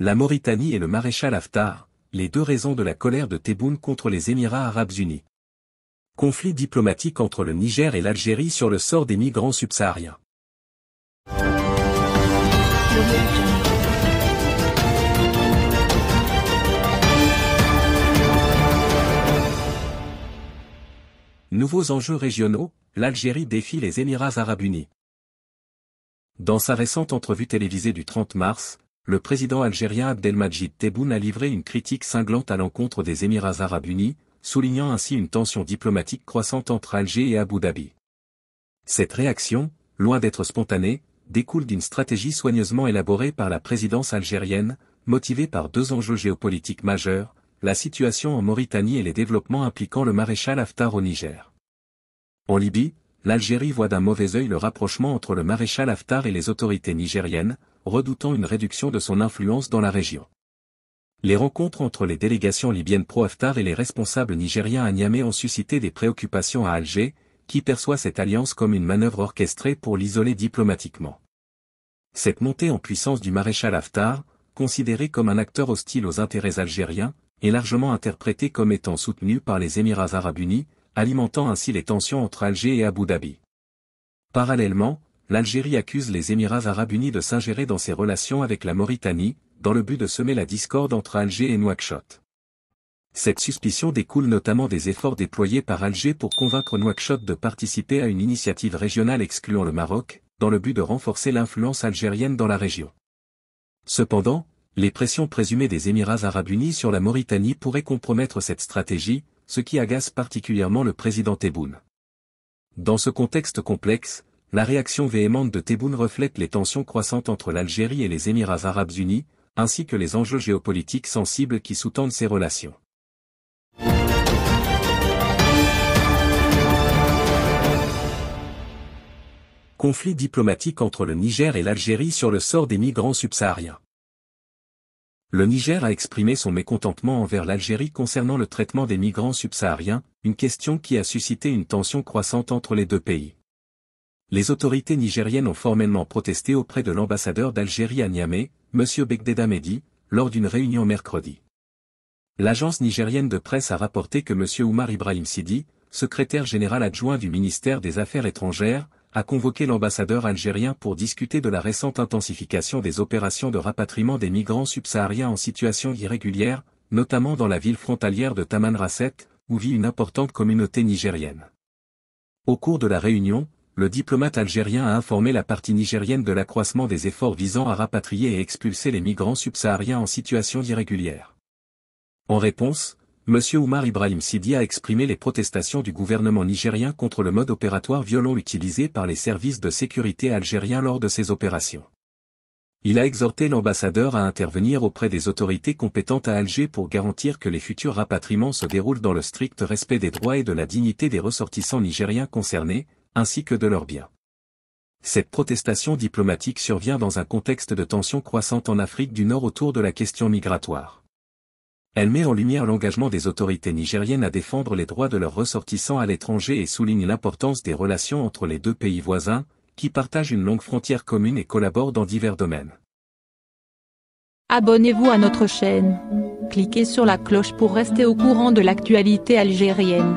La Mauritanie et le maréchal Haftar, les deux raisons de la colère de Tebboune contre les Émirats arabes unis. Conflit diplomatique entre le Niger et l'Algérie sur le sort des migrants subsahariens. Nouveaux enjeux régionaux, l'Algérie défie les Émirats arabes unis. Dans sa récente entrevue télévisée du 30 mars, le président algérien Abdelmajid Tebboune a livré une critique cinglante à l'encontre des Émirats arabes unis, soulignant ainsi une tension diplomatique croissante entre Alger et Abu Dhabi. Cette réaction, loin d'être spontanée, découle d'une stratégie soigneusement élaborée par la présidence algérienne, motivée par deux enjeux géopolitiques majeurs, la situation en Mauritanie et les développements impliquant le maréchal Haftar au Niger. En Libye, l'Algérie voit d'un mauvais œil le rapprochement entre le maréchal Haftar et les autorités nigériennes, redoutant une réduction de son influence dans la région. Les rencontres entre les délégations libyennes pro aftar et les responsables nigériens à Niamey ont suscité des préoccupations à Alger, qui perçoit cette alliance comme une manœuvre orchestrée pour l'isoler diplomatiquement. Cette montée en puissance du maréchal Aftar, considéré comme un acteur hostile aux intérêts algériens, est largement interprétée comme étant soutenue par les Émirats arabes unis, alimentant ainsi les tensions entre Alger et Abu Dhabi. Parallèlement, l'Algérie accuse les Émirats arabes unis de s'ingérer dans ses relations avec la Mauritanie, dans le but de semer la discorde entre Alger et Nouakchott. Cette suspicion découle notamment des efforts déployés par Alger pour convaincre Nouakchott de participer à une initiative régionale excluant le Maroc, dans le but de renforcer l'influence algérienne dans la région. Cependant, les pressions présumées des Émirats arabes unis sur la Mauritanie pourraient compromettre cette stratégie, ce qui agace particulièrement le président Tebboune. Dans ce contexte complexe, la réaction véhémente de Tebboune reflète les tensions croissantes entre l'Algérie et les Émirats arabes unis, ainsi que les enjeux géopolitiques sensibles qui sous-tendent ces relations. Conflit diplomatique entre le Niger et l'Algérie sur le sort des migrants subsahariens. Le Niger a exprimé son mécontentement envers l'Algérie concernant le traitement des migrants subsahariens, une question qui a suscité une tension croissante entre les deux pays les autorités nigériennes ont formellement protesté auprès de l'ambassadeur d'Algérie à Niamey, M. Begdeda Mehdi, lors d'une réunion mercredi. L'agence nigérienne de presse a rapporté que M. Oumar Ibrahim Sidi, secrétaire général adjoint du ministère des Affaires étrangères, a convoqué l'ambassadeur algérien pour discuter de la récente intensification des opérations de rapatriement des migrants subsahariens en situation irrégulière, notamment dans la ville frontalière de Rasset, où vit une importante communauté nigérienne. Au cours de la réunion, le diplomate algérien a informé la partie nigérienne de l'accroissement des efforts visant à rapatrier et expulser les migrants subsahariens en situation irrégulière. En réponse, M. Oumar Ibrahim Sidi a exprimé les protestations du gouvernement nigérien contre le mode opératoire violent utilisé par les services de sécurité algériens lors de ces opérations. Il a exhorté l'ambassadeur à intervenir auprès des autorités compétentes à Alger pour garantir que les futurs rapatriements se déroulent dans le strict respect des droits et de la dignité des ressortissants nigériens concernés, ainsi que de leurs biens. Cette protestation diplomatique survient dans un contexte de tensions croissantes en Afrique du Nord autour de la question migratoire. Elle met en lumière l'engagement des autorités nigériennes à défendre les droits de leurs ressortissants à l'étranger et souligne l'importance des relations entre les deux pays voisins, qui partagent une longue frontière commune et collaborent dans divers domaines. Abonnez-vous à notre chaîne. Cliquez sur la cloche pour rester au courant de l'actualité algérienne.